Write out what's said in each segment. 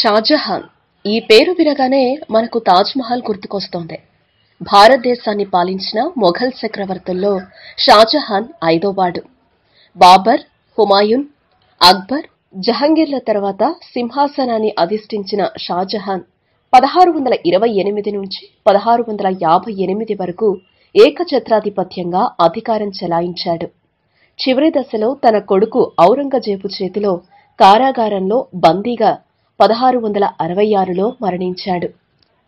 షాజహాన్ ఈ పేరు వినగానే మనకు తాజ్మహల్ గుర్తుకొస్తోంది భారతదేశాన్ని పాలించిన మొఘల్ చక్రవర్తుల్లో షాజహాన్ ఐదోవాడు బాబర్ హుమాయున్ అక్బర్ జహంగీర్ల తర్వాత సింహాసనాన్ని అధిష్ఠించిన షాజహాన్ పదహారు వందల ఇరవై ఎనిమిది నుంచి పదహారు వందల యాభై ఎనిమిది వరకు ఏకఛత్రాధిపత్యంగా అధికారం చెలాయించాడు చివరి దశలో తన కొడుకు ఔరంగజేబు చేతిలో కారాగారంలో బందీగా పదహారు వందల అరవై ఆరులో మరణించాడు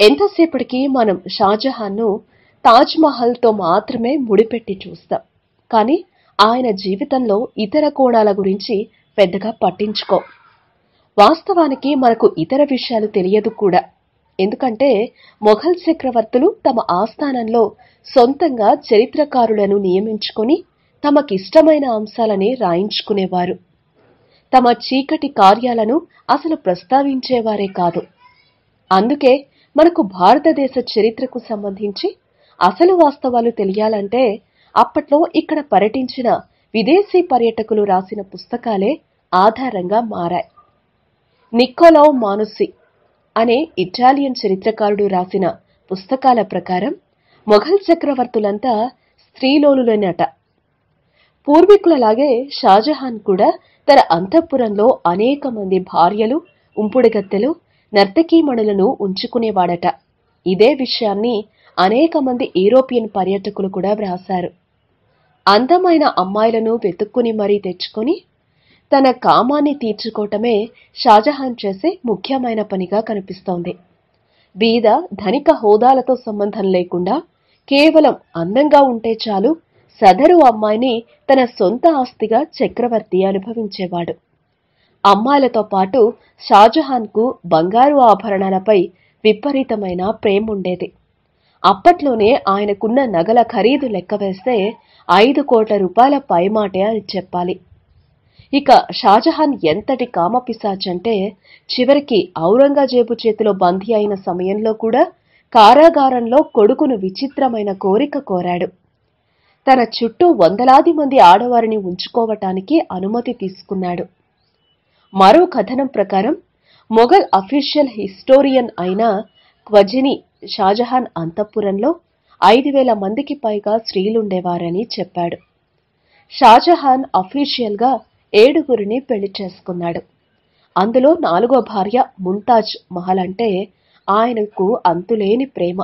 ఎంతసేపటికి మనం షాజహాన్ను తాజ్మహల్తో మాత్రమే ముడిపెట్టి చూస్తాం కానీ ఆయన జీవితంలో ఇతర కోణాల గురించి పెద్దగా పట్టించుకో వాస్తవానికి మనకు ఇతర విషయాలు తెలియదు కూడా ఎందుకంటే మొఘల్ చక్రవర్తులు తమ ఆస్థానంలో సొంతంగా చరిత్రకారులను నియమించుకొని తమకిష్టమైన అంశాలని రాయించుకునేవారు తమ చీకటి కార్యాలను అసలు ప్రస్తావించేవారే కాదు అందుకే మనకు భారతదేశ చరిత్రకు సంబంధించి అసలు వాస్తవాలు తెలియాలంటే అప్పట్లో ఇక్కడ పర్యటించిన విదేశీ పర్యటకులు రాసిన పుస్తకాలే ఆధారంగా మారాయి నికోలో మానుసి అనే ఇటాలియన్ చరిత్రకారుడు రాసిన పుస్తకాల ప్రకారం మొఘల్ చక్రవర్తులంతా స్త్రీలోనులనట పూర్వీకులలాగే షాజహాన్ కూడా తన అంతఃపురంలో అనేక మంది భార్యలు ఉంపుడుగత్తెలు నర్తకీమణులను ఉంచుకునేవాడట ఇదే విషయాన్ని అనేక మంది యూరోపియన్ పర్యాటకులు కూడా వ్రాశారు అందమైన అమ్మాయిలను వెతుక్కుని మరీ తెచ్చుకొని తన కామాన్ని తీర్చుకోవటమే షాజహాన్ చేసే ముఖ్యమైన పనిగా కనిపిస్తోంది బీద ధనిక హోదాలతో సంబంధం లేకుండా కేవలం అందంగా ఉంటే చాలు సదరు అమ్మాయిని తన సొంత ఆస్తిగా చక్రవర్తి అనుభవించేవాడు అమ్మాయిలతో పాటు షాజహాన్కు బంగారు ఆభరణాలపై విపరీతమైన ప్రేముండేది అప్పట్లోనే ఆయనకున్న నగల ఖరీదు లెక్కవేస్తే ఐదు కోట్ల రూపాయల పైమాటే అని చెప్పాలి ఇక షాజహాన్ ఎంతటి కామపిశాచంటే చివరికి ఔరంగజేబు చేతిలో బందీ అయిన సమయంలో కూడా కారాగారంలో కొడుకును విచిత్రమైన కోరిక కోరాడు తన చుట్టూ వందలాది మంది ఆడవారిని ఉంచుకోవటానికి అనుమతి తీసుకున్నాడు మరో కథనం ప్రకారం మొఘల్ అఫీషియల్ హిస్టోరియన్ అయిన క్వజిని షాజహాన్ అంతఃపురంలో ఐదు వేల మందికి పైగా స్త్రీలుండేవారని చెప్పాడు షాజహాన్ అఫీషియల్గా ఏడుగురిని పెళ్లి చేసుకున్నాడు అందులో నాలుగో భార్య ముంతాజ్ మహల్ అంటే ఆయనకు అంతులేని ప్రేమ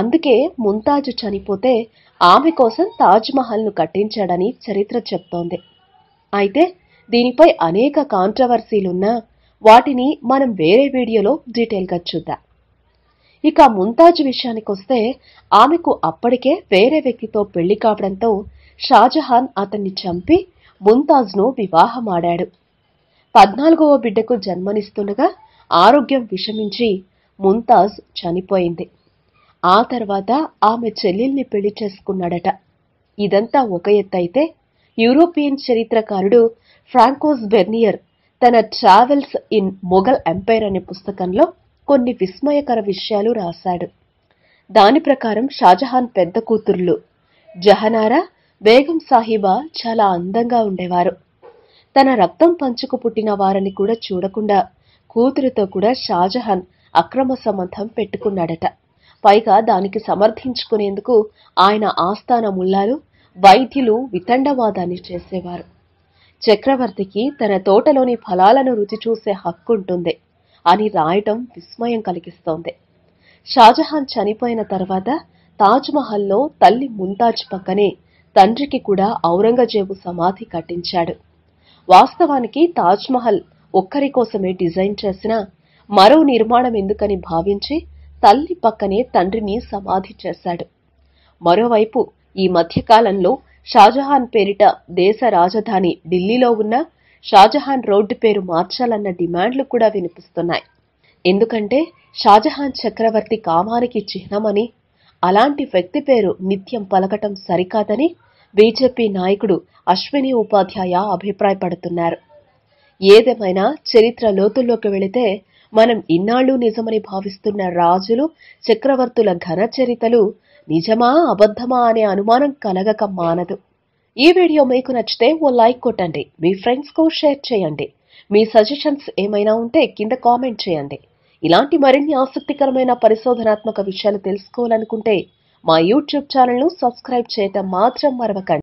అందుకే ముంతాజు చనిపోతే ఆమె కోసం తాజ్మహల్ను కట్టించాడని చరిత్ర చెప్తోంది అయితే దీనిపై అనేక కాంట్రవర్సీలున్నా వాటిని మనం వేరే వీడియోలో డీటెయిల్గా చూద్దాం ఇక ముంతాజ్ విషయానికొస్తే ఆమెకు అప్పటికే వేరే వ్యక్తితో పెళ్లి కావడంతో షాజహాన్ అతన్ని చంపి ముంతాజ్ను వివాహమాడాడు పద్నాలుగవ బిడ్డకు జన్మనిస్తుండగా ఆరోగ్యం విషమించి ముంతాజ్ చనిపోయింది ఆ తర్వాత ఆమె చెల్లెల్ని పెళ్లి చేసుకున్నాడట ఇదంతా ఒక ఎత్తైతే యూరోపియన్ చరిత్రకారుడు ఫ్రాంకోస్ బెర్నియర్ తన ట్రావెల్స్ ఇన్ మొఘల్ ఎంపైర్ అనే పుస్తకంలో కొన్ని విస్మయకర విషయాలు రాశాడు దాని ప్రకారం షాజహాన్ పెద్ద కూతుర్లు జహనారా బేగం సాహిబా చాలా అందంగా ఉండేవారు తన రక్తం పంచుకు పుట్టిన వారిని కూడా చూడకుండా కూతురితో కూడా షాజహాన్ అక్రమ సంబంధం పెట్టుకున్నాడట పైగా దానికి సమర్థించుకునేందుకు ఆయన ఆస్థాన ముల్లాలు వైద్యులు వితండవాదాన్ని చేసేవారు చక్రవర్తికి తన తోటలోని ఫలాలను రుచి చూసే హక్కుంటుంది అని రాయటం విస్మయం కలిగిస్తోంది షాజహాన్ చనిపోయిన తర్వాత తాజ్మహల్లో తల్లి ముంతాజ్ పక్కనే తండ్రికి కూడా ఔరంగజేబు సమాధి కట్టించాడు వాస్తవానికి తాజ్మహల్ ఒక్కరి కోసమే డిజైన్ చేసిన మరో నిర్మాణం ఎందుకని భావించి తల్లి పక్కనే తండ్రిని సమాధి చేశాడు మరోవైపు ఈ మధ్యకాలంలో షాజహాన్ పేరిట దేశ రాజధాని ఢిల్లీలో ఉన్న షాజహాన్ రోడ్డు పేరు మార్చాలన్న డిమాండ్లు కూడా వినిపిస్తున్నాయి ఎందుకంటే షాజహాన్ చక్రవర్తి కామానికి చిహ్నమని అలాంటి వ్యక్తి పేరు నిత్యం పలకటం సరికాదని బీజేపీ నాయకుడు అశ్విని ఉపాధ్యాయ అభిప్రాయపడుతున్నారు ఏదేమైనా చరిత్ర లోతుల్లోకి వెళితే మనం ఇన్నాళ్ళు నిజమని భావిస్తున్న రాజులు చక్రవర్తుల ఘనచరితలు నిజమా అబద్ధమా అనే అనుమానం కలగక మానదు ఈ వీడియో మీకు నచ్చితే ఓ లైక్ కొట్టండి మీ ఫ్రెండ్స్కు షేర్ చేయండి మీ సజెషన్స్ ఏమైనా ఉంటే కింద కామెంట్ చేయండి ఇలాంటి మరిన్ని ఆసక్తికరమైన పరిశోధనాత్మక విషయాలు తెలుసుకోవాలనుకుంటే మా యూట్యూబ్ ఛానల్ను సబ్స్క్రైబ్ చేయటం మాత్రం మరవకండి